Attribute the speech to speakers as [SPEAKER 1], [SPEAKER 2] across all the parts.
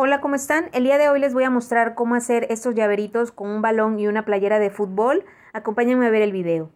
[SPEAKER 1] Hola, ¿cómo están? El día de hoy les voy a mostrar cómo hacer estos llaveritos con un balón y una playera de fútbol. Acompáñenme a ver el video.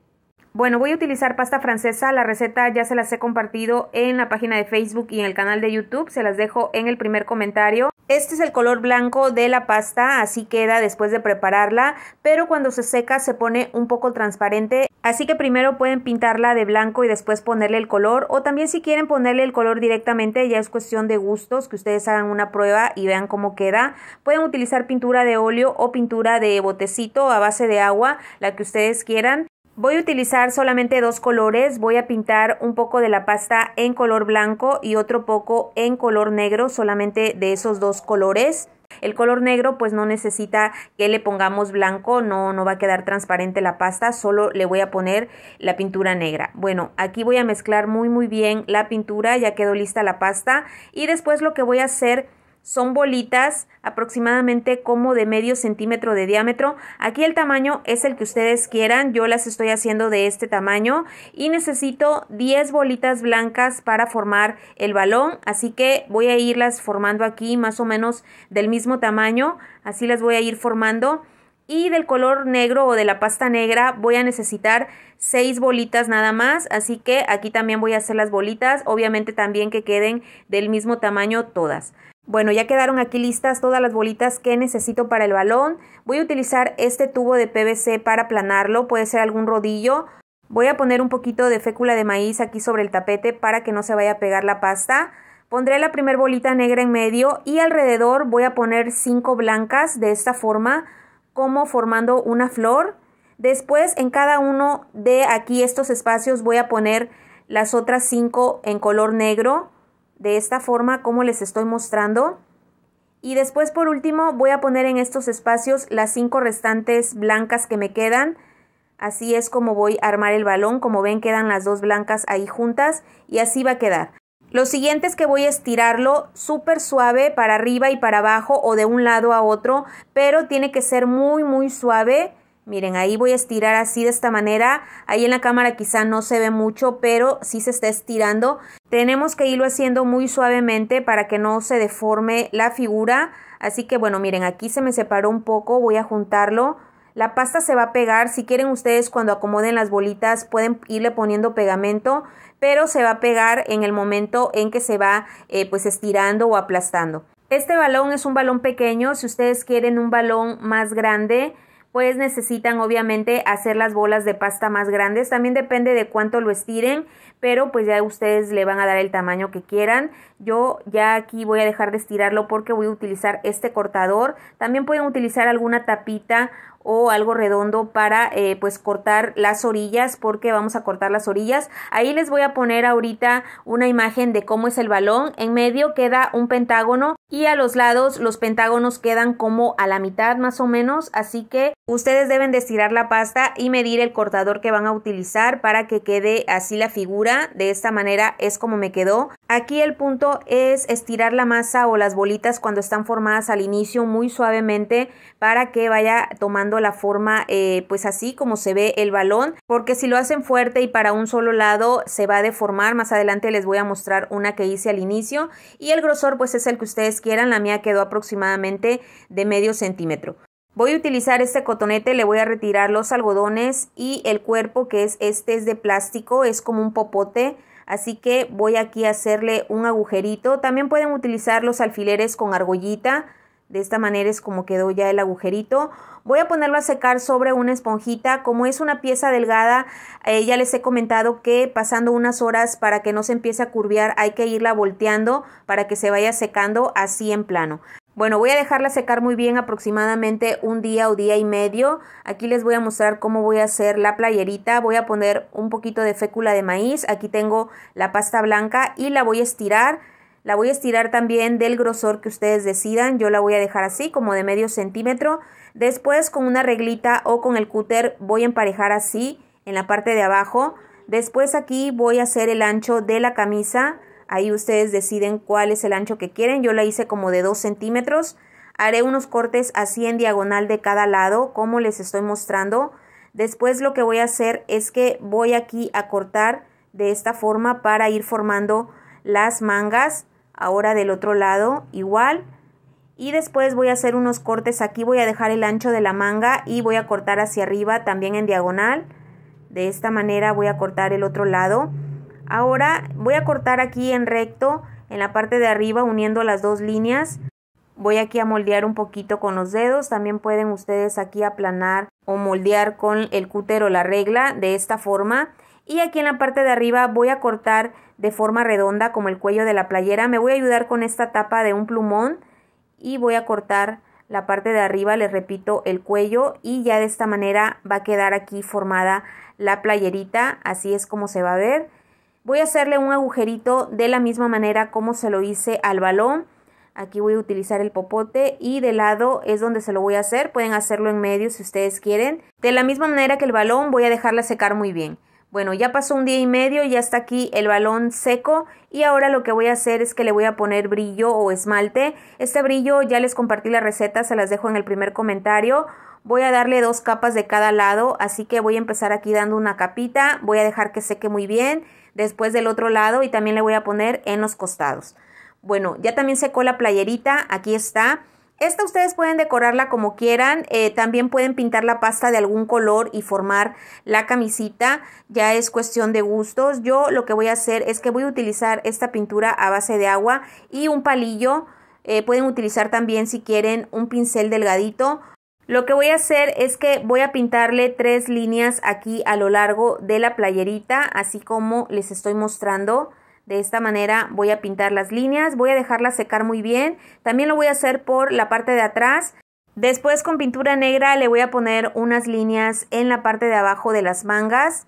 [SPEAKER 1] Bueno, voy a utilizar pasta francesa. La receta ya se las he compartido en la página de Facebook y en el canal de YouTube. Se las dejo en el primer comentario. Este es el color blanco de la pasta, así queda después de prepararla, pero cuando se seca se pone un poco transparente, así que primero pueden pintarla de blanco y después ponerle el color, o también si quieren ponerle el color directamente, ya es cuestión de gustos, que ustedes hagan una prueba y vean cómo queda. Pueden utilizar pintura de óleo o pintura de botecito a base de agua, la que ustedes quieran. Voy a utilizar solamente dos colores, voy a pintar un poco de la pasta en color blanco y otro poco en color negro, solamente de esos dos colores. El color negro pues no necesita que le pongamos blanco, no, no va a quedar transparente la pasta, solo le voy a poner la pintura negra. Bueno, aquí voy a mezclar muy muy bien la pintura, ya quedó lista la pasta y después lo que voy a hacer son bolitas aproximadamente como de medio centímetro de diámetro. Aquí el tamaño es el que ustedes quieran. Yo las estoy haciendo de este tamaño y necesito 10 bolitas blancas para formar el balón. Así que voy a irlas formando aquí más o menos del mismo tamaño. Así las voy a ir formando y del color negro o de la pasta negra voy a necesitar 6 bolitas nada más, así que aquí también voy a hacer las bolitas, obviamente también que queden del mismo tamaño todas. Bueno, ya quedaron aquí listas todas las bolitas que necesito para el balón. Voy a utilizar este tubo de PVC para planarlo. puede ser algún rodillo. Voy a poner un poquito de fécula de maíz aquí sobre el tapete para que no se vaya a pegar la pasta. Pondré la primer bolita negra en medio y alrededor voy a poner cinco blancas de esta forma, como formando una flor. Después en cada uno de aquí estos espacios voy a poner las otras cinco en color negro de esta forma como les estoy mostrando. Y después por último voy a poner en estos espacios las cinco restantes blancas que me quedan. Así es como voy a armar el balón. Como ven quedan las dos blancas ahí juntas y así va a quedar. Lo siguiente es que voy a estirarlo súper suave para arriba y para abajo o de un lado a otro, pero tiene que ser muy muy suave Miren, ahí voy a estirar así de esta manera. Ahí en la cámara quizá no se ve mucho, pero sí se está estirando. Tenemos que irlo haciendo muy suavemente para que no se deforme la figura. Así que bueno, miren, aquí se me separó un poco, voy a juntarlo. La pasta se va a pegar, si quieren ustedes cuando acomoden las bolitas pueden irle poniendo pegamento, pero se va a pegar en el momento en que se va eh, pues estirando o aplastando. Este balón es un balón pequeño, si ustedes quieren un balón más grande, pues necesitan obviamente hacer las bolas de pasta más grandes. También depende de cuánto lo estiren, pero pues ya ustedes le van a dar el tamaño que quieran. Yo ya aquí voy a dejar de estirarlo porque voy a utilizar este cortador. También pueden utilizar alguna tapita o algo redondo para eh, pues cortar las orillas porque vamos a cortar las orillas ahí les voy a poner ahorita una imagen de cómo es el balón en medio queda un pentágono y a los lados los pentágonos quedan como a la mitad más o menos así que ustedes deben estirar la pasta y medir el cortador que van a utilizar para que quede así la figura de esta manera es como me quedó aquí el punto es estirar la masa o las bolitas cuando están formadas al inicio muy suavemente para que vaya tomando la forma eh, pues así como se ve el balón porque si lo hacen fuerte y para un solo lado se va a deformar más adelante les voy a mostrar una que hice al inicio y el grosor pues es el que ustedes quieran la mía quedó aproximadamente de medio centímetro Voy a utilizar este cotonete, le voy a retirar los algodones y el cuerpo que es este es de plástico, es como un popote, así que voy aquí a hacerle un agujerito. También pueden utilizar los alfileres con argollita de esta manera es como quedó ya el agujerito. Voy a ponerlo a secar sobre una esponjita. Como es una pieza delgada, eh, ya les he comentado que pasando unas horas para que no se empiece a curviar hay que irla volteando para que se vaya secando así en plano. Bueno, voy a dejarla secar muy bien aproximadamente un día o día y medio. Aquí les voy a mostrar cómo voy a hacer la playerita. Voy a poner un poquito de fécula de maíz. Aquí tengo la pasta blanca y la voy a estirar la voy a estirar también del grosor que ustedes decidan. Yo la voy a dejar así, como de medio centímetro. Después con una reglita o con el cúter voy a emparejar así en la parte de abajo. Después aquí voy a hacer el ancho de la camisa. Ahí ustedes deciden cuál es el ancho que quieren. Yo la hice como de 2 centímetros. Haré unos cortes así en diagonal de cada lado, como les estoy mostrando. Después lo que voy a hacer es que voy aquí a cortar de esta forma para ir formando las mangas Ahora del otro lado igual. Y después voy a hacer unos cortes aquí, voy a dejar el ancho de la manga y voy a cortar hacia arriba también en diagonal. De esta manera voy a cortar el otro lado. Ahora voy a cortar aquí en recto, en la parte de arriba, uniendo las dos líneas. Voy aquí a moldear un poquito con los dedos. También pueden ustedes aquí aplanar o moldear con el cúter o la regla de esta forma. Y aquí en la parte de arriba voy a cortar de forma redonda como el cuello de la playera. Me voy a ayudar con esta tapa de un plumón y voy a cortar la parte de arriba, les repito, el cuello y ya de esta manera va a quedar aquí formada la playerita, así es como se va a ver. Voy a hacerle un agujerito de la misma manera como se lo hice al balón. Aquí voy a utilizar el popote y de lado es donde se lo voy a hacer. Pueden hacerlo en medio si ustedes quieren. De la misma manera que el balón voy a dejarla secar muy bien. Bueno, ya pasó un día y medio, ya está aquí el balón seco y ahora lo que voy a hacer es que le voy a poner brillo o esmalte. Este brillo ya les compartí la receta, se las dejo en el primer comentario. Voy a darle dos capas de cada lado, así que voy a empezar aquí dando una capita, voy a dejar que seque muy bien, después del otro lado y también le voy a poner en los costados. Bueno, ya también secó la playerita, aquí está. Esta ustedes pueden decorarla como quieran, eh, también pueden pintar la pasta de algún color y formar la camisita, ya es cuestión de gustos. Yo lo que voy a hacer es que voy a utilizar esta pintura a base de agua y un palillo, eh, pueden utilizar también si quieren un pincel delgadito. Lo que voy a hacer es que voy a pintarle tres líneas aquí a lo largo de la playerita, así como les estoy mostrando. De esta manera voy a pintar las líneas, voy a dejarlas secar muy bien. También lo voy a hacer por la parte de atrás. Después con pintura negra le voy a poner unas líneas en la parte de abajo de las mangas.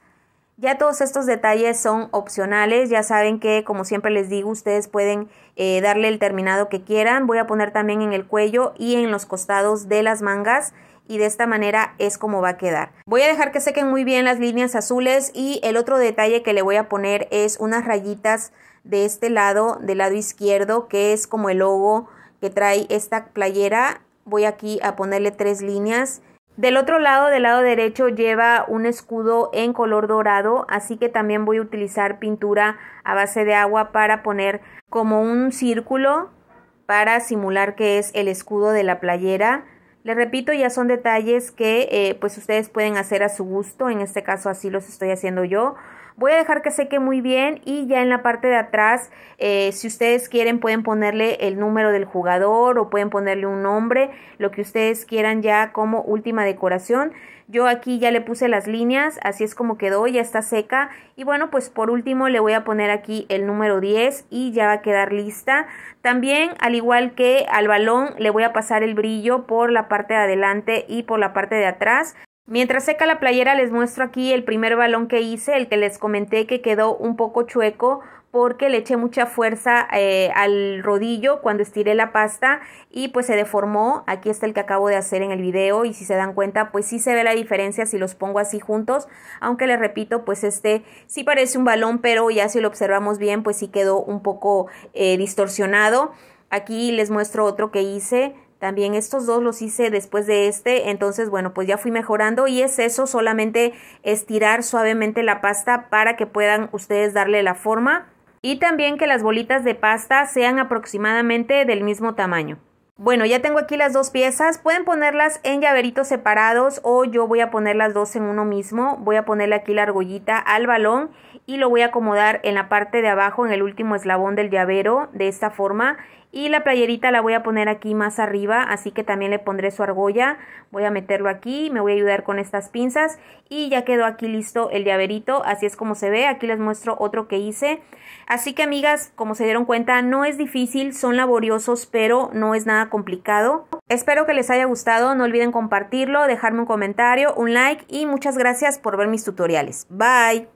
[SPEAKER 1] Ya todos estos detalles son opcionales, ya saben que como siempre les digo, ustedes pueden eh, darle el terminado que quieran. Voy a poner también en el cuello y en los costados de las mangas y de esta manera es como va a quedar. Voy a dejar que sequen muy bien las líneas azules y el otro detalle que le voy a poner es unas rayitas de este lado, del lado izquierdo, que es como el logo que trae esta playera. Voy aquí a ponerle tres líneas. Del otro lado, del lado derecho, lleva un escudo en color dorado, así que también voy a utilizar pintura a base de agua para poner como un círculo para simular que es el escudo de la playera. Le repito, ya son detalles que eh, pues ustedes pueden hacer a su gusto, en este caso así los estoy haciendo yo. Voy a dejar que seque muy bien y ya en la parte de atrás, eh, si ustedes quieren, pueden ponerle el número del jugador o pueden ponerle un nombre, lo que ustedes quieran ya como última decoración. Yo aquí ya le puse las líneas, así es como quedó, ya está seca. Y bueno, pues por último le voy a poner aquí el número 10 y ya va a quedar lista. También, al igual que al balón, le voy a pasar el brillo por la parte de adelante y por la parte de atrás. Mientras seca la playera les muestro aquí el primer balón que hice, el que les comenté que quedó un poco chueco porque le eché mucha fuerza eh, al rodillo cuando estiré la pasta y pues se deformó. Aquí está el que acabo de hacer en el video y si se dan cuenta pues sí se ve la diferencia si los pongo así juntos. Aunque les repito pues este sí parece un balón pero ya si lo observamos bien pues sí quedó un poco eh, distorsionado. Aquí les muestro otro que hice también estos dos los hice después de este, entonces bueno, pues ya fui mejorando y es eso, solamente estirar suavemente la pasta para que puedan ustedes darle la forma y también que las bolitas de pasta sean aproximadamente del mismo tamaño. Bueno, ya tengo aquí las dos piezas, pueden ponerlas en llaveritos separados o yo voy a poner las dos en uno mismo, voy a ponerle aquí la argollita al balón y lo voy a acomodar en la parte de abajo, en el último eslabón del llavero, de esta forma y la playerita la voy a poner aquí más arriba, así que también le pondré su argolla. Voy a meterlo aquí, me voy a ayudar con estas pinzas y ya quedó aquí listo el llaverito, así es como se ve. Aquí les muestro otro que hice. Así que amigas, como se dieron cuenta, no es difícil, son laboriosos, pero no es nada complicado. Espero que les haya gustado, no olviden compartirlo, dejarme un comentario, un like y muchas gracias por ver mis tutoriales. Bye.